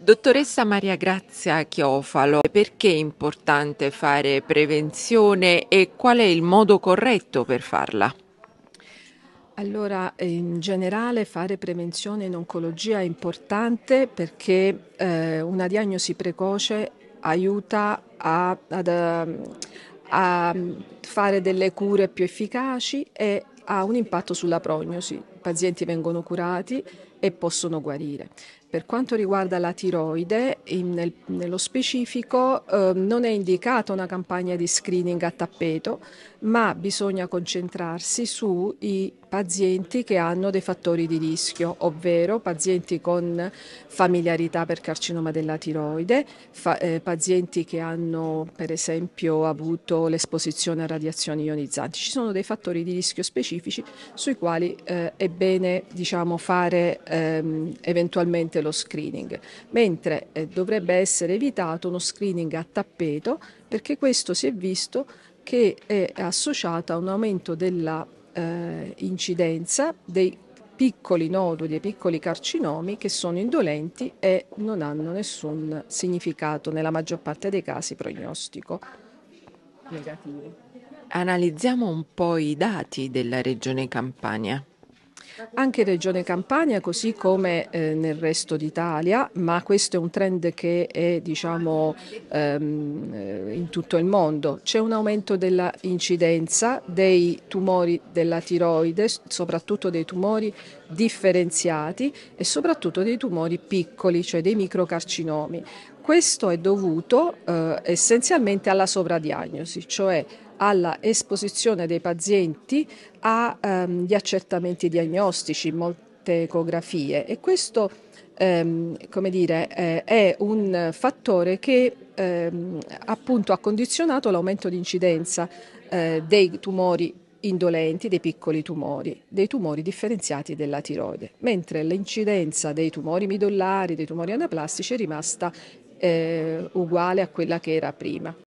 Dottoressa Maria Grazia Chiofalo, perché è importante fare prevenzione e qual è il modo corretto per farla? Allora, in generale fare prevenzione in oncologia è importante perché eh, una diagnosi precoce aiuta a, ad, a fare delle cure più efficaci e ha un impatto sulla prognosi pazienti vengono curati e possono guarire. Per quanto riguarda la tiroide, in, nel, nello specifico eh, non è indicata una campagna di screening a tappeto, ma bisogna concentrarsi sui pazienti che hanno dei fattori di rischio, ovvero pazienti con familiarità per carcinoma della tiroide, fa, eh, pazienti che hanno per esempio avuto l'esposizione a radiazioni ionizzanti. Ci sono dei fattori di rischio specifici sui quali eh, è bene diciamo, fare ehm, eventualmente lo screening, mentre eh, dovrebbe essere evitato uno screening a tappeto perché questo si è visto che è associato a un aumento dell'incidenza eh, dei piccoli noduli dei piccoli carcinomi che sono indolenti e non hanno nessun significato nella maggior parte dei casi prognostico negativo. Analizziamo un po' i dati della regione Campania. Anche Regione Campania, così come eh, nel resto d'Italia, ma questo è un trend che è diciamo, ehm, eh, in tutto il mondo, c'è un aumento dell'incidenza dei tumori della tiroide, soprattutto dei tumori differenziati e soprattutto dei tumori piccoli, cioè dei microcarcinomi. Questo è dovuto eh, essenzialmente alla sovradiagnosi, cioè alla esposizione dei pazienti agli ehm, accertamenti diagnostici, molte ecografie e questo ehm, dire, eh, è un fattore che ehm, appunto ha condizionato l'aumento di incidenza eh, dei tumori indolenti dei piccoli tumori, dei tumori differenziati della tiroide, mentre l'incidenza dei tumori midollari, dei tumori anaplastici è rimasta eh, uguale a quella che era prima.